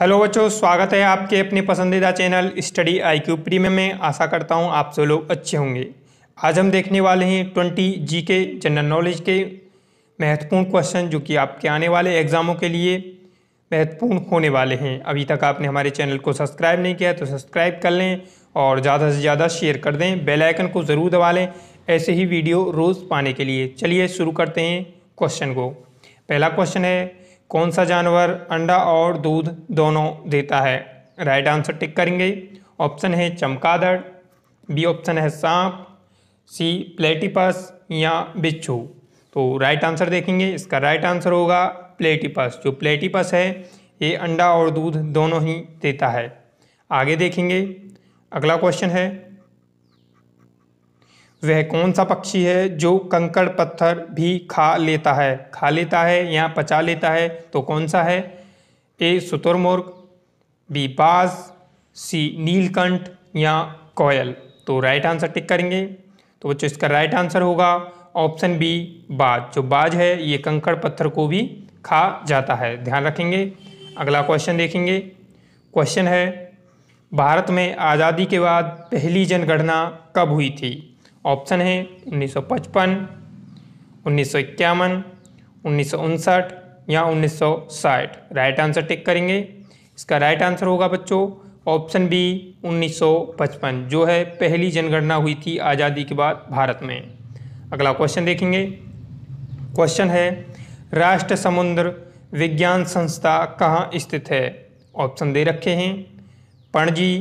hello बच्चों स्वागत है आपके अपने पसंदीदा चैनल स्टडी आईक्यू प्रीमियम में आशा करता हूं आप सब लोग अच्छे होंगे आज हम देखने वाले हैं ट्वेंटी जी के जनरल नॉलेज के महत्वपूर्ण क्वेश्चन जो कि आपके आने वाले एग्जामों के लिए महत्वपूर्ण होने वाले हैं अभी तक आपने हमारे चैनल को सब्सक्राइब नहीं किया तो सब्सक्राइब कर लें और ज़्यादा से ज़्यादा शेयर कर दें बेलाइकन को ज़रूर दबा लें ऐसे ही वीडियो रोज़ पाने के लिए चलिए शुरू करते हैं क्वेश्चन को पहला क्वेश्चन है कौन सा जानवर अंडा और दूध दोनों देता है राइट आंसर टिक करेंगे ऑप्शन है चमकादड़ बी ऑप्शन है सांप सी प्लेटिपस या बिच्छू तो राइट आंसर देखेंगे इसका राइट आंसर होगा प्लेटिपस जो प्लेटिपस है ये अंडा और दूध दोनों ही देता है आगे देखेंगे अगला क्वेश्चन है वह कौन सा पक्षी है जो कंकड़ पत्थर भी खा लेता है खा लेता है या पचा लेता है तो कौन सा है ए शुतुरमुर्ग बी बाज सी नीलकंठ या कोयल तो राइट आंसर टिक करेंगे तो बच्चों इसका राइट आंसर होगा ऑप्शन बी बाज जो बाज है ये कंकड़ पत्थर को भी खा जाता है ध्यान रखेंगे अगला क्वेश्चन देखेंगे क्वेश्चन है भारत में आज़ादी के बाद पहली जनगणना कब हुई थी ऑप्शन है उन्नीस सौ पचपन उन्नीस सौ इक्यावन उन्नीस सौ उनसठ या उन्नीस सौ साठ राइट आंसर टिक करेंगे इसका राइट आंसर होगा बच्चों ऑप्शन बी उन्नीस सौ पचपन जो है पहली जनगणना हुई थी आज़ादी के बाद भारत में अगला क्वेश्चन देखेंगे क्वेश्चन है राष्ट्र समुद्र विज्ञान संस्था कहाँ स्थित है ऑप्शन दे रखे हैं Panaji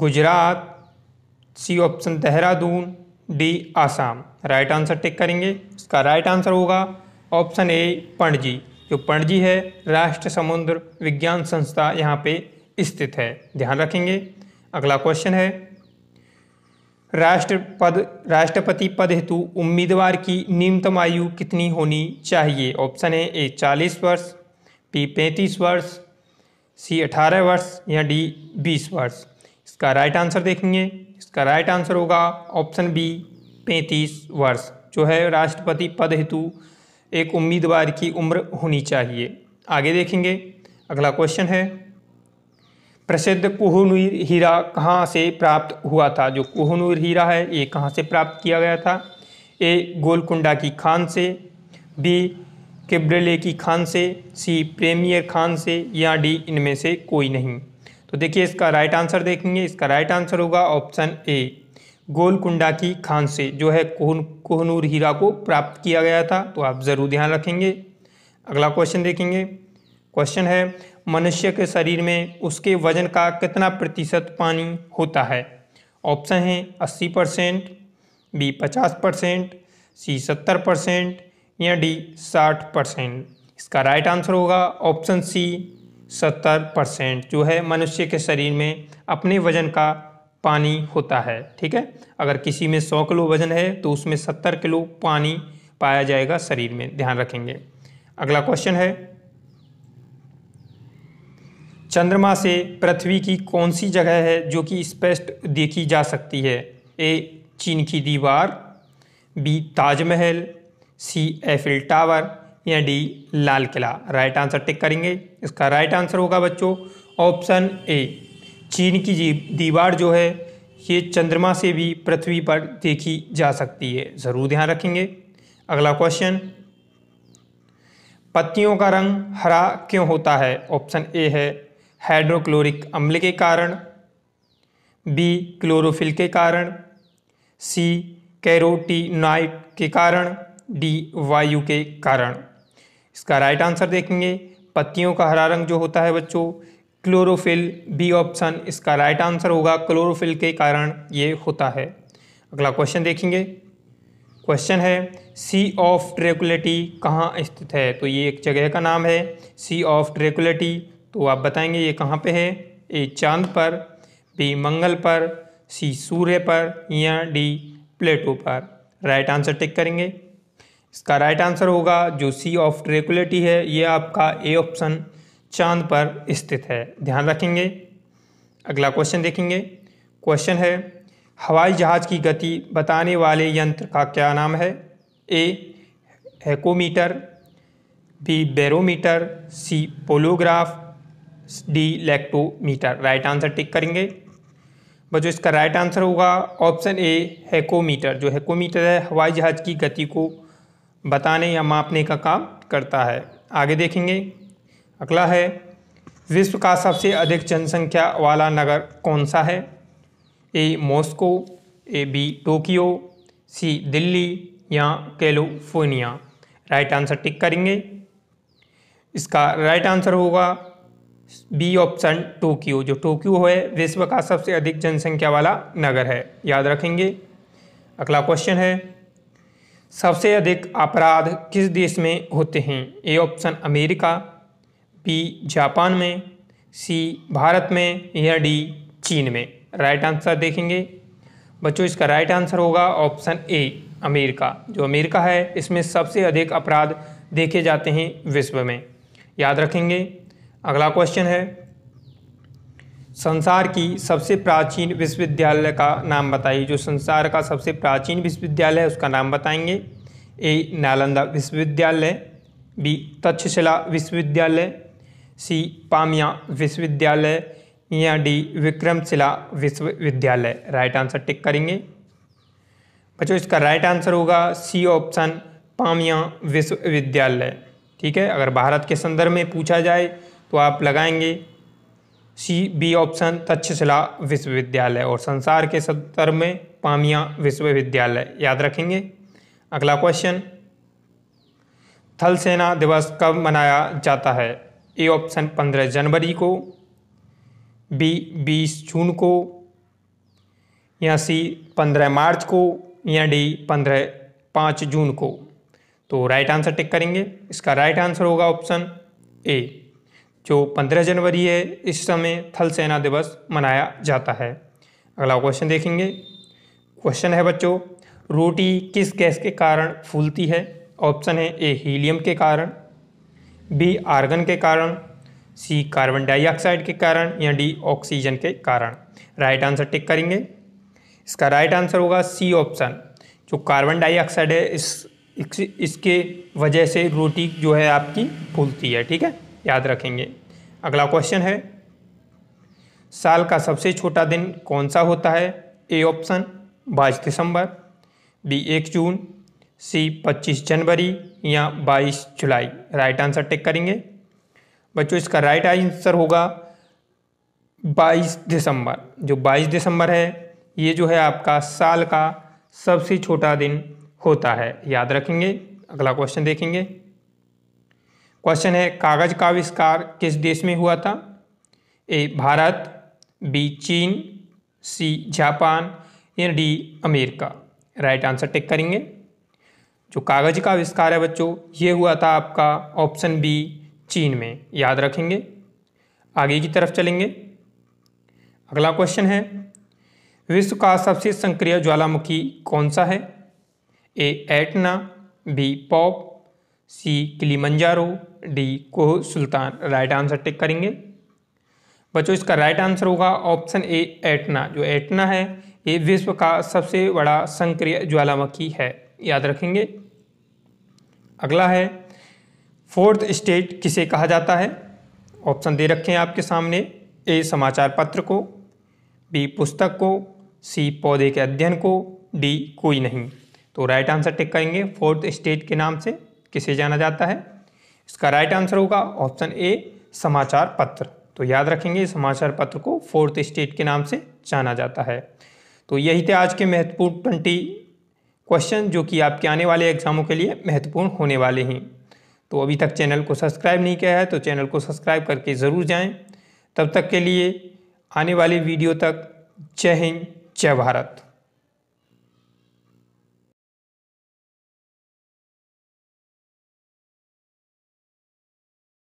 Gujarat C option Dehradun D Assam right answer tick करेंगे इसका राइट आंसर होगा ऑप्शन ए पणजी जो पणजी है राष्ट्र समुद्र विज्ञान संस्था यहाँ पे स्थित है ध्यान रखेंगे अगला क्वेश्चन है राष्ट्र पद राष्ट्रपति पद हेतु उम्मीदवार की न्यूनतम आयु कितनी होनी चाहिए ऑप्शन है ए चालीस वर्ष बी पैंतीस वर्ष सी अठारह वर्ष या डी बीस वर्ष इसका राइट आंसर देखेंगे इसका राइट आंसर होगा ऑप्शन बी पैंतीस वर्ष जो है राष्ट्रपति पद हेतु एक उम्मीदवार की उम्र होनी चाहिए आगे देखेंगे अगला क्वेश्चन है प्रसिद्ध कोहनूर हीरा कहाँ से प्राप्त हुआ था जो कोहनूर हीरा है ये कहाँ से प्राप्त किया गया था ए गोलकुंडा की खान से बी किब्रेले की खान से सी प्रेमियर खान से या डी इनमें से कोई नहीं तो देखिए इसका राइट आंसर देखेंगे इसका राइट आंसर होगा ऑप्शन ए गोलकुंडा की खान से जो है कोहन कोहनूर हीरा को प्राप्त किया गया था तो आप ज़रूर ध्यान रखेंगे अगला क्वेश्चन देखेंगे क्वेश्चन है मनुष्य के शरीर में उसके वजन का कितना प्रतिशत पानी होता है ऑप्शन है अस्सी परसेंट बी पचास परसेंट सी सत्तर परसेंट या डी साठ परसेंट इसका राइट आंसर होगा ऑप्शन सी सत्तर परसेंट जो है मनुष्य के शरीर में अपने वजन का पानी होता है ठीक है अगर किसी में सौ किलो वजन है तो उसमें सत्तर किलो पानी पाया जाएगा शरीर में ध्यान रखेंगे अगला क्वेश्चन है चंद्रमा से पृथ्वी की कौन सी जगह है जो कि स्पष्ट देखी जा सकती है ए चीन की दीवार B Taj Mahal C Eiffel Tower या D Lal Qila right answer tick करेंगे इसका राइट आंसर होगा बच्चों ऑप्शन ए चीन की दीवार जो है ये चंद्रमा से भी पृथ्वी पर देखी जा सकती है ज़रूर ध्यान रखेंगे अगला क्वेश्चन पत्तियों का रंग हरा क्यों होता है ऑप्शन ए है हाइड्रोक्लोरिक अम्ल के कारण बी क्लोरोफिल के कारण सी कैरोटीनाइट के कारण डी वायु के कारण इसका राइट आंसर देखेंगे पत्तियों का हरा रंग जो होता है बच्चों क्लोरोफिल बी ऑप्शन इसका राइट आंसर होगा क्लोरोफिल के कारण ये होता है अगला क्वेश्चन देखेंगे क्वेश्चन है सी ऑफ ट्रेकुलेटी कहाँ स्थित है तो ये एक जगह का नाम है सी ऑफ ट्रेकुलेटी तो आप बताएंगे ये कहाँ पे है ए चांद पर बी मंगल पर सी सूर्य पर या डी प्लेटो पर राइट आंसर टिक करेंगे इसका राइट आंसर होगा जो सी ऑफ ट्रेकुलेटी है ये आपका ए ऑप्शन चांद पर स्थित है ध्यान रखेंगे अगला क्वेश्चन देखेंगे क्वेश्चन है हवाई जहाज की गति बताने वाले यंत्र का क्या नाम है ए हेकोमीटर B barometer C polygraph D lactometer right answer tick करेंगे बच्चों इसका राइट आंसर होगा ऑप्शन ए हैकोमीटर जो हैकोमीटर है हवाई जहाज की गति को बताने या मापने का काम करता है आगे देखेंगे अगला है विश्व का सबसे अधिक जनसंख्या वाला नगर कौन सा है A Moscow A B Tokyo C Delhi या कैलिफोर्निया राइट आंसर टिक करेंगे इसका राइट आंसर होगा बी ऑप्शन टोक्यो जो टोक्यो है विश्व का सबसे अधिक जनसंख्या वाला नगर है याद रखेंगे अगला क्वेश्चन है सबसे अधिक अपराध किस देश में होते हैं A option America B Japan में सी भारत में या डी चीन में राइट आंसर देखेंगे बच्चों इसका राइट आंसर होगा ऑप्शन ए अमेरिका जो अमेरिका है इसमें सबसे अधिक अपराध देखे जाते हैं विश्व में याद रखेंगे अगला क्वेश्चन है संसार की सबसे प्राचीन विश्वविद्यालय का नाम बताइए जो संसार का सबसे प्राचीन विश्वविद्यालय है उसका नाम बताएंगे ए नालंदा विश्वविद्यालय बी तक्षशिला विश्वविद्यालय सी पामिया विश्वविद्यालय या डी विक्रमशिला विश्वविद्यालय राइट आंसर टिक करेंगे बच्चों इसका राइट आंसर होगा सी ऑप्शन पामिया विश्वविद्यालय ठीक है अगर भारत के संदर्भ में पूछा जाए तो आप लगाएंगे सी बी ऑप्शन तक्षशिला विश्वविद्यालय और संसार के सत्तर में पामिया विश्वविद्यालय याद रखेंगे अगला क्वेश्चन थल सेना दिवस कब मनाया जाता है ए ऑप्शन पंद्रह जनवरी को बी बीस जून को या सी पंद्रह मार्च को या डी पंद्रह पाँच जून को तो राइट आंसर टिक करेंगे इसका राइट आंसर होगा ऑप्शन ए जो 15 जनवरी है इस समय थल सेना दिवस मनाया जाता है अगला क्वेश्चन देखेंगे क्वेश्चन है बच्चों रोटी किस गैस के कारण फूलती है ऑप्शन है ए हीलियम के कारण बी आर्गन के कारण सी कार्बन डाइऑक्साइड के कारण या डी ऑक्सीजन के कारण राइट आंसर टिक करेंगे इसका राइट आंसर होगा सी ऑप्शन जो कार्बन डाइऑक्साइड है इस इसके वजह से रोटी जो है आपकी फूलती है ठीक है याद रखेंगे अगला क्वेश्चन है साल का सबसे छोटा दिन कौन सा होता है ए ऑप्शन बाईस दिसंबर बी एक जून सी पच्चीस जनवरी या बाईस जुलाई राइट आंसर टिक करेंगे बच्चों इसका राइट आंसर होगा बाईस दिसंबर जो बाईस दिसंबर है ये जो है आपका साल का सबसे छोटा दिन होता है याद रखेंगे अगला क्वेश्चन देखेंगे क्वेश्चन है कागज का आविष्कार किस देश में हुआ था ए भारत बी चीन सी जापान या D America right answer tick करेंगे जो कागज का आविष्कार है बच्चों ये हुआ था आपका ऑप्शन बी चीन में याद रखेंगे आगे की तरफ चलेंगे अगला क्वेश्चन है विश्व का सबसे संक्रिय ज्वालामुखी कौन सा है ए एटना बी पॉप C Kilimanjaro D Koh Sultan right answer tick करेंगे बच्चों इसका राइट आंसर होगा ऑप्शन ए एटना जो एटना है ये विश्व का सबसे बड़ा संक्रिय ज्वालामुखी है याद रखेंगे अगला है फोर्थ स्टेट किसे कहा जाता है ऑप्शन दे रखे हैं आपके सामने ए समाचार पत्र को बी पुस्तक को सी पौधे के अध्ययन को डी कोई नहीं तो राइट आंसर टिक करेंगे फोर्थ स्टेट के नाम से किसे जाना जाता है इसका राइट आंसर होगा ऑप्शन ए समाचार पत्र तो याद रखेंगे समाचार पत्र को फोर्थ स्टेट के नाम से जाना जाता है तो यही थे आज के महत्वपूर्ण ट्वेंटी क्वेश्चन जो कि आपके आने वाले एग्जामों के लिए महत्वपूर्ण होने वाले हैं तो अभी तक चैनल को सब्सक्राइब नहीं किया है तो चैनल को सब्सक्राइब करके ज़रूर जाएं तब तक के लिए आने वाली वीडियो तक जय हिंद जय भारत